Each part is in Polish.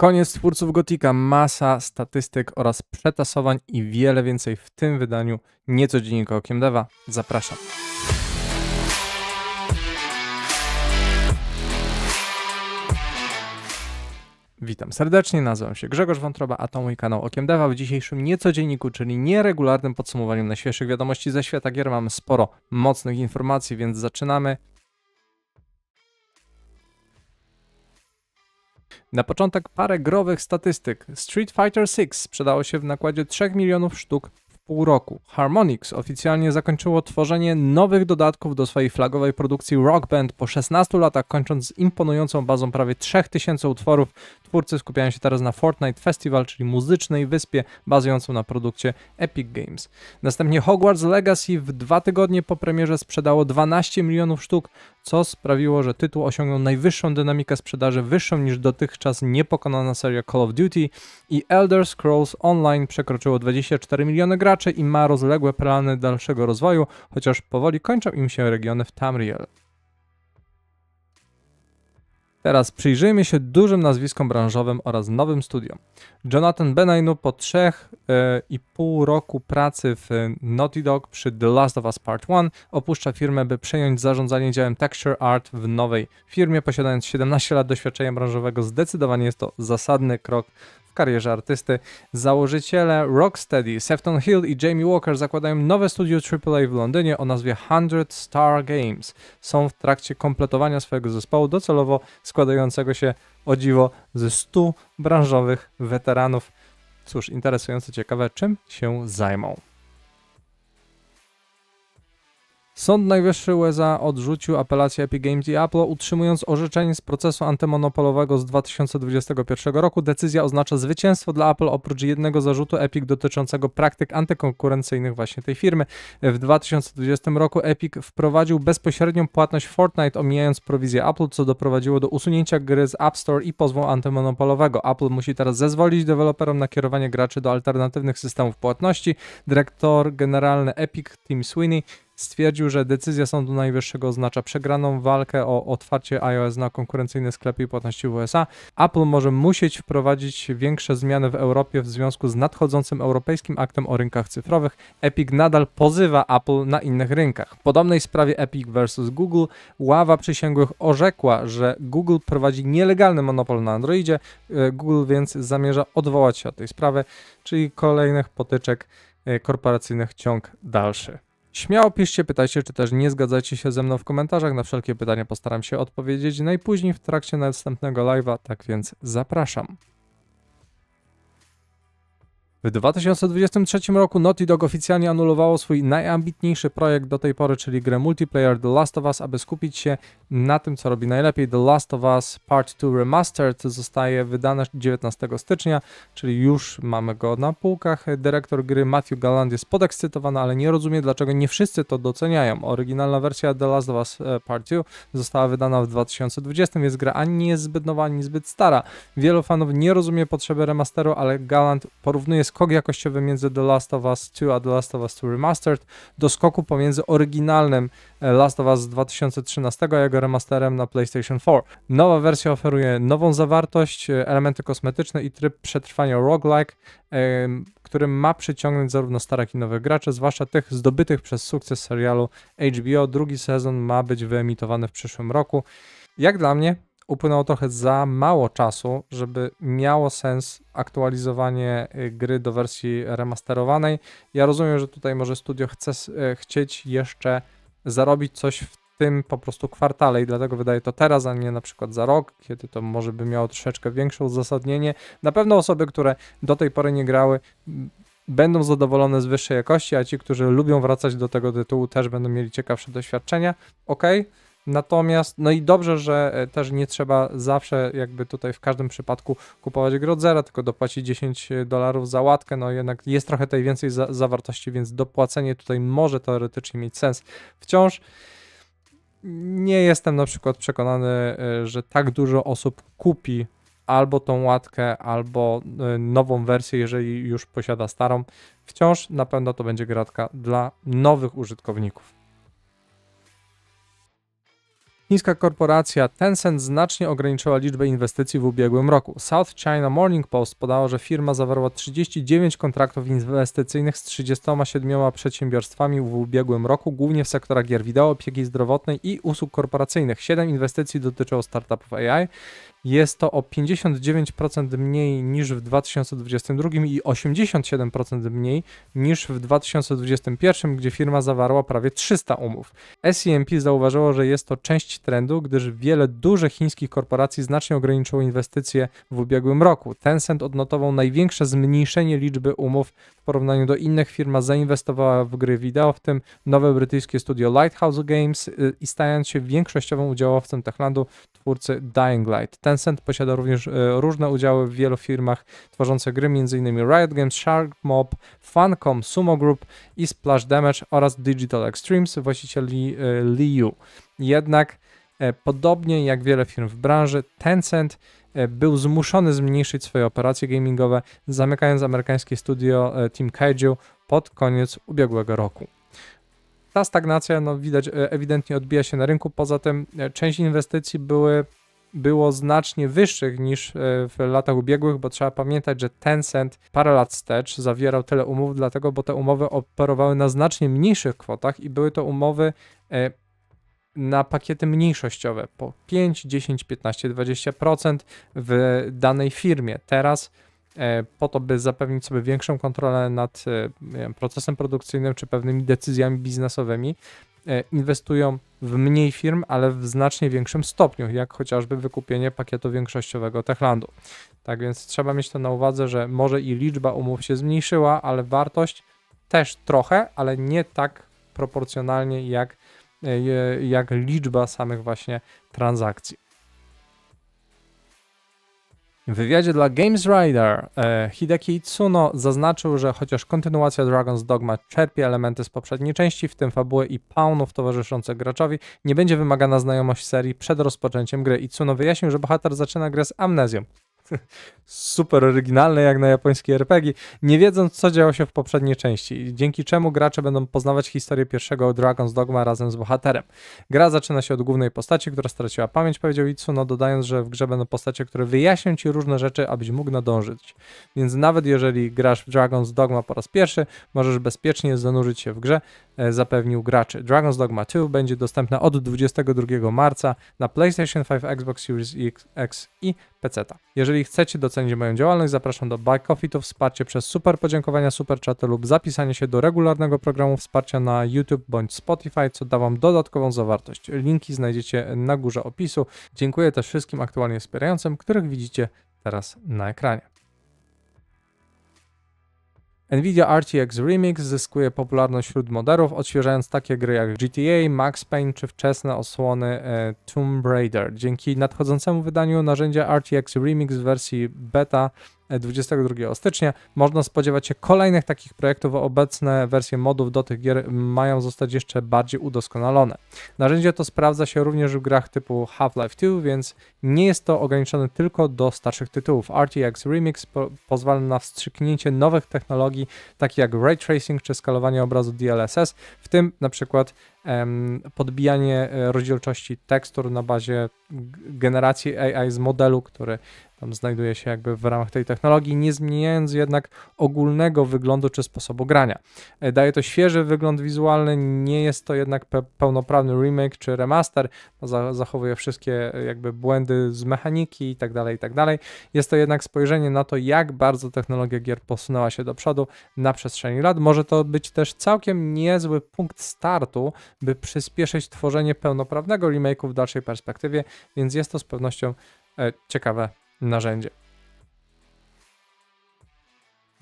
Koniec twórców Gotika, masa statystyk oraz przetasowań i wiele więcej w tym wydaniu Nieco Dziennika Okiem Deva. Zapraszam. Witam serdecznie, nazywam się Grzegorz Wątroba, a to mój kanał Okiem Dewa. W dzisiejszym niecodzienniku, czyli nieregularnym podsumowaniu najświeższych wiadomości ze świata gier mamy sporo mocnych informacji, więc zaczynamy. Na początek parę growych statystyk. Street Fighter VI sprzedało się w nakładzie 3 milionów sztuk w pół roku. Harmonix oficjalnie zakończyło tworzenie nowych dodatków do swojej flagowej produkcji Rock Band po 16 latach, kończąc z imponującą bazą prawie 3000 utworów, Twórcy skupiają się teraz na Fortnite Festival, czyli muzycznej wyspie bazującą na produkcie Epic Games. Następnie Hogwarts Legacy w dwa tygodnie po premierze sprzedało 12 milionów sztuk, co sprawiło, że tytuł osiągnął najwyższą dynamikę sprzedaży, wyższą niż dotychczas niepokonana seria Call of Duty i Elder Scrolls Online przekroczyło 24 miliony graczy i ma rozległe plany dalszego rozwoju, chociaż powoli kończą im się regiony w Tamriel. Teraz przyjrzyjmy się dużym nazwiskom branżowym oraz nowym studiom. Jonathan Benainu po 3,5 e, roku pracy w e, Naughty Dog przy The Last of Us Part 1 opuszcza firmę, by przejąć zarządzanie działem Texture Art w nowej firmie. Posiadając 17 lat doświadczenia branżowego, zdecydowanie jest to zasadny krok karierze artysty. Założyciele Rocksteady, Sefton Hill i Jamie Walker zakładają nowe studio AAA w Londynie o nazwie 100 Star Games. Są w trakcie kompletowania swojego zespołu docelowo składającego się o dziwo ze 100 branżowych weteranów. Cóż, interesujące, ciekawe, czym się zajmą. Sąd Najwyższy USA odrzucił apelację Epic Games i Apple, utrzymując orzeczenie z procesu antymonopolowego z 2021 roku. Decyzja oznacza zwycięstwo dla Apple oprócz jednego zarzutu Epic dotyczącego praktyk antykonkurencyjnych właśnie tej firmy. W 2020 roku Epic wprowadził bezpośrednią płatność Fortnite, omijając prowizję Apple, co doprowadziło do usunięcia gry z App Store i pozwu antymonopolowego. Apple musi teraz zezwolić deweloperom na kierowanie graczy do alternatywnych systemów płatności. Dyrektor generalny Epic Tim Sweeney stwierdził, że decyzja Sądu Najwyższego oznacza przegraną walkę o otwarcie iOS na konkurencyjne sklepy i płatności w USA. Apple może musieć wprowadzić większe zmiany w Europie w związku z nadchodzącym europejskim aktem o rynkach cyfrowych. Epic nadal pozywa Apple na innych rynkach. W podobnej sprawie Epic vs Google ława przysięgłych orzekła, że Google prowadzi nielegalny monopol na Androidzie. E, Google więc zamierza odwołać się od tej sprawy, czyli kolejnych potyczek e, korporacyjnych ciąg dalszy. Śmiało piszcie, pytajcie, czy też nie zgadzacie się ze mną w komentarzach. Na wszelkie pytania postaram się odpowiedzieć najpóźniej w trakcie następnego live'a, tak więc zapraszam. W 2023 roku Naughty Dog oficjalnie anulowało swój najambitniejszy projekt do tej pory, czyli grę multiplayer The Last of Us, aby skupić się na tym, co robi najlepiej. The Last of Us Part 2 Remastered zostaje wydane 19 stycznia, czyli już mamy go na półkach. Dyrektor gry Matthew Galland jest podekscytowany, ale nie rozumie, dlaczego nie wszyscy to doceniają. Oryginalna wersja The Last of Us e, Part 2 została wydana w 2020, więc gra ani nie jest zbyt nowa, ani zbyt stara. Wielu fanów nie rozumie potrzeby remasteru, ale Galland porównuje z skok jakościowy między The Last of Us 2 a The Last of Us 2 Remastered do skoku pomiędzy oryginalnym e, Last of Us z 2013 a jego remasterem na PlayStation 4. Nowa wersja oferuje nową zawartość, e, elementy kosmetyczne i tryb przetrwania roguelike, e, który ma przyciągnąć zarówno starych, jak i nowych graczy, zwłaszcza tych zdobytych przez sukces serialu HBO. Drugi sezon ma być wyemitowany w przyszłym roku. Jak dla mnie, upłynęło trochę za mało czasu, żeby miało sens aktualizowanie y, gry do wersji remasterowanej. Ja rozumiem, że tutaj może studio chce y, chcieć jeszcze zarobić coś w tym po prostu kwartale i dlatego wydaje to teraz, a nie na przykład za rok, kiedy to może by miało troszeczkę większe uzasadnienie. Na pewno osoby, które do tej pory nie grały, będą zadowolone z wyższej jakości, a ci, którzy lubią wracać do tego tytułu, też będą mieli ciekawsze doświadczenia. Okej. Okay Natomiast, no i dobrze, że e, też nie trzeba zawsze, jakby tutaj w każdym przypadku kupować grodzera, tylko dopłacić 10 e, dolarów za łatkę. No jednak jest trochę tej więcej za zawartości, więc dopłacenie tutaj może teoretycznie mieć sens. Wciąż nie jestem na przykład przekonany, e, że tak dużo osób kupi albo tą łatkę, albo nową wersję, jeżeli już posiada starą. Wciąż na pewno to będzie gratka dla nowych użytkowników. Chińska korporacja Tencent znacznie ograniczyła liczbę inwestycji w ubiegłym roku. South China Morning Post podało, że firma zawarła 39 kontraktów inwestycyjnych z 37 przedsiębiorstwami w ubiegłym roku, głównie w sektorach gier wideo, opieki zdrowotnej i usług korporacyjnych. 7 inwestycji dotyczyło startupów AI, jest to o 59% mniej niż w 2022 i 87% mniej niż w 2021, gdzie firma zawarła prawie 300 umów. SEMP zauważyło, że jest to część trendu, gdyż wiele dużych chińskich korporacji znacznie ograniczyło inwestycje w ubiegłym roku. Tencent odnotował największe zmniejszenie liczby umów w porównaniu do innych firm, zainwestowała w gry wideo, w tym nowe brytyjskie studio Lighthouse Games y, i stając się większościowym udziałowcem Techlandu, twórcy Dying Light. Tencent posiada również e, różne udziały w wielu firmach tworzących gry, m.in. Riot Games, Shark Mob, Funcom, Sumo Group i Splash Damage oraz Digital Extremes, właścicieli Liu. E, Jednak e, Podobnie jak wiele firm w branży, Tencent był zmuszony zmniejszyć swoje operacje gamingowe, zamykając amerykańskie studio Team Kaiju pod koniec ubiegłego roku ta stagnacja, no widać, e, ewidentnie odbija się na rynku. Poza tym e, część inwestycji były, było znacznie wyższych niż e, w latach ubiegłych, bo trzeba pamiętać, że Tencent parę lat wstecz zawierał tyle umów, dlatego, bo te umowy operowały na znacznie mniejszych kwotach i były to umowy na pakiety mniejszościowe po 5, 10, 15, 20% w danej firmie. Teraz E, po to, by zapewnić sobie większą kontrolę nad e, wiem, procesem produkcyjnym czy pewnymi decyzjami biznesowymi, e, inwestują w mniej firm, ale w znacznie większym stopniu, jak chociażby wykupienie pakietu większościowego Techlandu. Tak więc trzeba mieć to na uwadze, że może i liczba umów się zmniejszyła, ale wartość też trochę, ale nie tak proporcjonalnie jak, jak liczba samych właśnie transakcji. W wywiadzie dla Games Rider e, Hideki Itsuno zaznaczył, że chociaż kontynuacja Dragon's Dogma czerpie elementy z poprzedniej części, w tym fabuły i pawnów towarzyszących graczowi, nie będzie wymagana znajomość serii przed rozpoczęciem gry. Itsuno wyjaśnił, że bohater zaczyna grę z amnezją super oryginalne jak na japońskie RPG, nie wiedząc co działo się w poprzedniej części, dzięki czemu gracze będą poznawać historię pierwszego Dragon's Dogma razem z bohaterem. Gra zaczyna się od głównej postaci, która straciła pamięć, powiedział Itsuno, dodając, że w grze będą postacie, które wyjaśnią ci różne rzeczy, abyś mógł nadążyć. Więc nawet jeżeli grasz w Dragon's Dogma po raz pierwszy, możesz bezpiecznie zanurzyć się w grze, e, zapewnił graczy. Dragon's Dogma 2 będzie dostępna od 22 marca na PlayStation 5, Xbox Series X, i PC. -ta. Jeżeli chcecie docenić moją działalność, zapraszam do Buy Coffee, to wsparcie przez super podziękowania, super czaty lub zapisanie się do regularnego programu wsparcia na YouTube bądź Spotify, co da Wam dodatkową zawartość. Linki znajdziecie na górze opisu. Dziękuję też wszystkim aktualnie wspierającym, których widzicie teraz na ekranie. Nvidia RTX Remix zyskuje popularność wśród moderów, odświeżając takie gry jak GTA, Max Payne czy wczesne osłony e, Tomb Raider. Dzięki nadchodzącemu wydaniu narzędzia RTX Remix w wersji beta 22 stycznia. Można spodziewać się kolejnych takich projektów. Obecne wersje modów do tych gier mają zostać jeszcze bardziej udoskonalone. Narzędzie to sprawdza się również w grach typu Half-Life 2, więc nie jest to ograniczone tylko do starszych tytułów. RTX Remix po pozwala na wstrzyknięcie nowych technologii, takich jak ray tracing czy skalowanie obrazu DLSS, w tym na przykład podbijanie e, rozdzielczości tekstur na bazie generacji AI z modelu, który tam znajduje się jakby w ramach tej technologii, nie zmieniając jednak ogólnego wyglądu czy sposobu grania. E, daje to świeży wygląd wizualny, nie jest to jednak pe pełnoprawny remake czy remaster, no, za zachowuje wszystkie e, jakby błędy z mechaniki tak i tak dalej. Jest to jednak spojrzenie na to, jak bardzo technologia gier posunęła się do przodu na przestrzeni lat. Może to być też całkiem niezły punkt startu by przyspieszyć tworzenie pełnoprawnego remake'u w dalszej perspektywie, więc jest to z pewnością e, ciekawe narzędzie.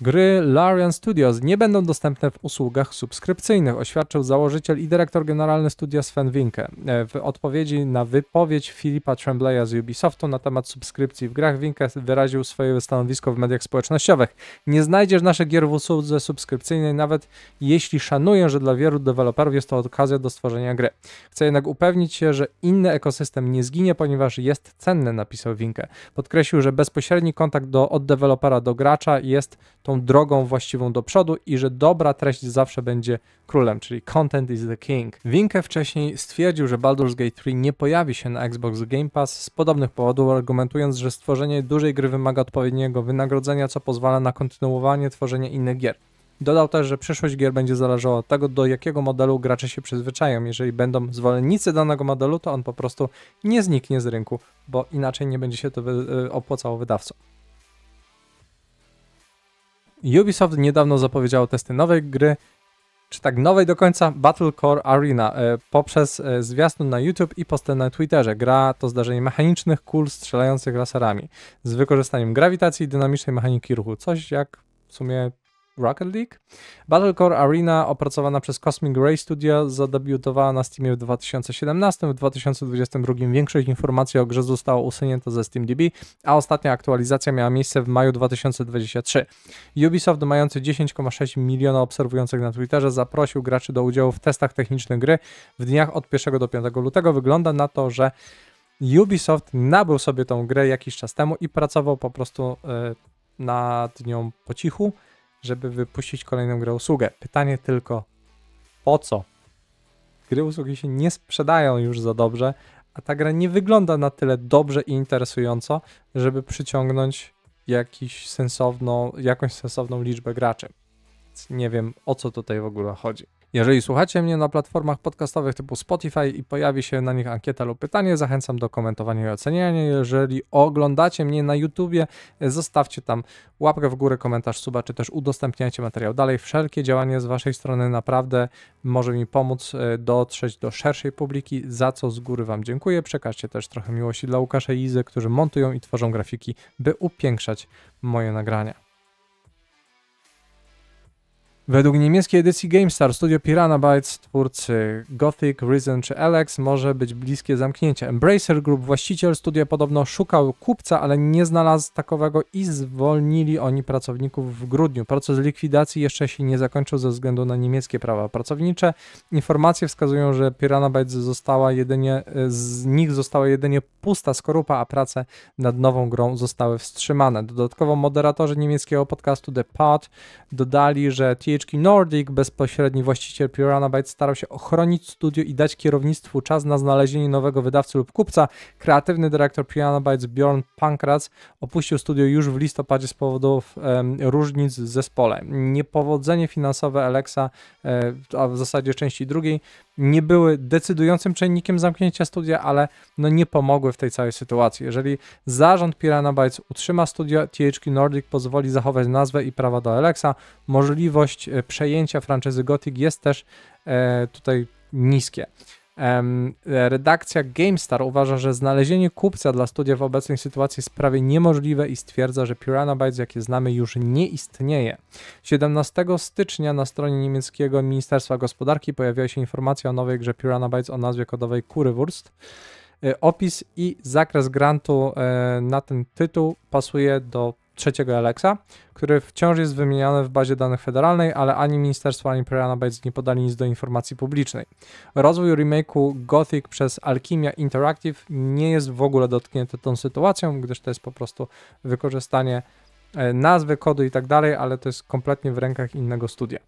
Gry Larian Studios nie będą dostępne w usługach subskrypcyjnych, oświadczył założyciel i dyrektor generalny studia Sven Winke. E, w odpowiedzi na wypowiedź Filipa Trembleya z Ubisoftu na temat subskrypcji w grach Winke wyraził swoje stanowisko w mediach społecznościowych. Nie znajdziesz naszych gier w usłudze subskrypcyjnej, nawet jeśli szanuję, że dla wielu deweloperów jest to okazja do stworzenia gry. Chcę jednak upewnić się, że inny ekosystem nie zginie, ponieważ jest cenny, napisał Winke. Podkreślił, że bezpośredni kontakt do, od dewelopera do gracza jest tą drogą właściwą do przodu i że dobra treść zawsze będzie królem, czyli content is the king. Winke wcześniej stwierdził, że Baldur's Gate 3 nie pojawi się na Xbox Game Pass z podobnych powodów, argumentując, że stworzenie dużej gry wymaga odpowiedniego wynagrodzenia, co pozwala na kontynuowanie tworzenia innych gier. Dodał też, że przyszłość gier będzie zależała od tego, do jakiego modelu gracze się przyzwyczają. Jeżeli będą zwolennicy danego modelu, to on po prostu nie zniknie z rynku, bo inaczej nie będzie się to y, opłacało wydawcom. Ubisoft niedawno zapowiedziało testy nowej gry, czy tak nowej do końca, Battle Core Arena, e, poprzez e, zwiastun na YouTube i posty na Twitterze. Gra to zdarzenie mechanicznych kul strzelających laserami z wykorzystaniem grawitacji i dynamicznej mechaniki ruchu. Coś jak w sumie Rocket League. Battlecore Arena, opracowana przez Cosmic Ray Studio, zadebiutowała na Steamie w 2017. W 2022 większość informacji o grze została usunięta ze SteamDB, a ostatnia aktualizacja miała miejsce w maju 2023. Ubisoft, mający 10,6 miliona obserwujących na Twitterze, zaprosił graczy do udziału w testach technicznych gry w dniach od 1 do 5 lutego. Wygląda na to, że Ubisoft nabył sobie tą grę jakiś czas temu i pracował po prostu e, nad nią po cichu żeby wypuścić kolejną grę usługę. Pytanie tylko, po co? Gry usługi się nie sprzedają już za dobrze, a ta gra nie wygląda na tyle dobrze i interesująco, żeby przyciągnąć jakiś sensowną, jakąś sensowną liczbę graczy. Więc nie wiem, o co tutaj w ogóle chodzi. Jeżeli słuchacie mnie na platformach podcastowych typu Spotify i pojawi się na nich ankieta lub pytanie, zachęcam do komentowania i oceniania. Jeżeli oglądacie mnie na YouTubie, zostawcie tam łapkę w górę, komentarz, suba, czy też udostępniajcie materiał dalej. Wszelkie działanie z Waszej strony naprawdę może mi pomóc e, dotrzeć do szerszej publiki, za co z góry Wam dziękuję. Przekażcie też trochę miłości dla Łukasza i Izy, którzy montują i tworzą grafiki, by upiększać moje nagrania. Według niemieckiej edycji GameStar studio Piranha Bytes, twórcy Gothic, Risen czy Alex może być bliskie zamknięcie. Embracer Group, właściciel studia podobno szukał kupca, ale nie znalazł takowego i zwolnili oni pracowników w grudniu. Proces likwidacji jeszcze się nie zakończył ze względu na niemieckie prawa pracownicze. Informacje wskazują, że Piranha Bytes została jedynie, z nich została jedynie pusta skorupa, a prace nad nową grą zostały wstrzymane. Dodatkowo moderatorzy niemieckiego podcastu The Pod dodali, że THQ Nordic, bezpośredni właściciel Piranha starał się ochronić studio i dać kierownictwu czas na znalezienie nowego wydawcy lub kupca. Kreatywny dyrektor Piranha Bjorn Pankratz opuścił studio już w listopadzie z powodów różnic w zespole. Niepowodzenie finansowe Alexa, e, a w zasadzie części drugiej, nie były decydującym czynnikiem zamknięcia studia, ale no nie pomogły w tej całej sytuacji. Jeżeli zarząd Piranha Bytes utrzyma studio, THQ Nordic pozwoli zachować nazwę i prawa do Alexa. Możliwość e, przejęcia franczyzy Gothic jest też e, tutaj niskie. E, redakcja GameStar uważa, że znalezienie kupca dla studia w obecnej sytuacji jest prawie niemożliwe i stwierdza, że Piranha Bytes, jakie znamy, już nie istnieje. 17 stycznia na stronie niemieckiego Ministerstwa Gospodarki pojawiła się informacja o nowej grze Piranha Bytes o nazwie kodowej Kurywurst. E, opis i zakres grantu e, na ten tytuł pasuje do trzeciego Alexa, który wciąż jest wymieniony w bazie danych federalnej, ale ani ministerstwo, ani Prairie Bates nie podali nic do informacji publicznej. Rozwój remake'u Gothic przez Alchemia Interactive nie jest w ogóle dotknięty tą sytuacją, gdyż to jest po prostu wykorzystanie e, nazwy, kodu i tak dalej, ale to jest kompletnie w rękach innego studia.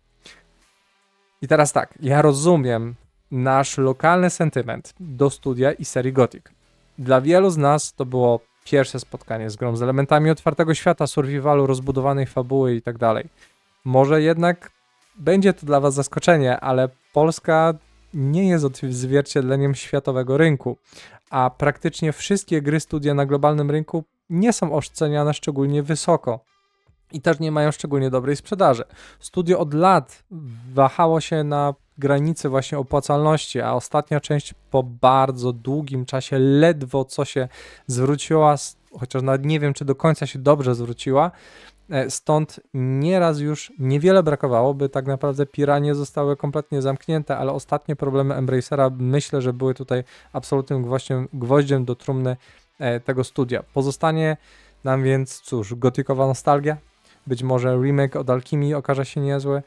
I teraz tak, ja rozumiem nasz lokalny sentyment do studia i serii Gothic. Dla wielu z nas to było pierwsze spotkanie z grą, z elementami otwartego świata, survivalu, rozbudowanej fabuły i tak dalej. Może jednak będzie to dla Was zaskoczenie, ale Polska nie jest odzwierciedleniem światowego rynku, a praktycznie wszystkie gry studia na globalnym rynku nie są oszceniane szczególnie wysoko i też nie mają szczególnie dobrej sprzedaży. Studio od lat wahało się na granicy właśnie opłacalności, a ostatnia część po bardzo długim czasie ledwo co się zwróciła, chociaż nawet nie wiem, czy do końca się dobrze zwróciła. E, stąd nieraz już niewiele brakowało, by tak naprawdę piranie zostały kompletnie zamknięte, ale ostatnie problemy Embracera myślę, że były tutaj absolutnym gwoździem, gwoździem do trumny e, tego studia. Pozostanie nam więc, cóż, gotykowa nostalgia, być może remake od Alchimii okaże się niezły,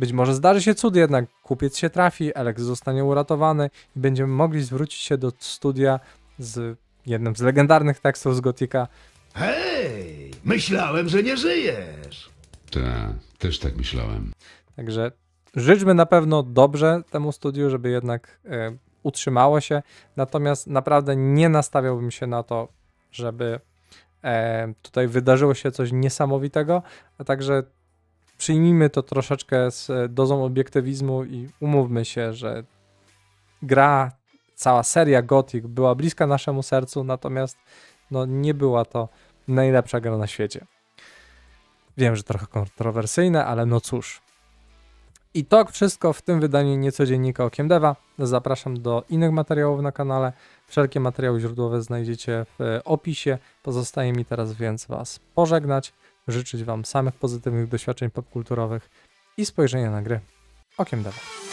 być może zdarzy się cud jednak, kupiec się trafi, Alex zostanie uratowany i będziemy mogli zwrócić się do studia z jednym z legendarnych tekstów z Gotika. Hej, myślałem, że nie żyjesz. Tak, też tak myślałem. Także życzmy na pewno dobrze temu studiu, żeby jednak y, utrzymało się, natomiast naprawdę nie nastawiałbym się na to, żeby e, tutaj wydarzyło się coś niesamowitego, a także przyjmijmy to troszeczkę z e, dozą obiektywizmu i umówmy się, że gra, cała seria Gothic była bliska naszemu sercu, natomiast no, nie była to najlepsza gra na świecie. Wiem, że trochę kontrowersyjne, ale no cóż. I to wszystko w tym wydaniu niecodziennika Okiem Deva. Zapraszam do innych materiałów na kanale. Wszelkie materiały źródłowe znajdziecie w e, opisie. Pozostaje mi teraz więc Was pożegnać życzyć Wam samych pozytywnych doświadczeń popkulturowych i spojrzenia na gry okiem dawa.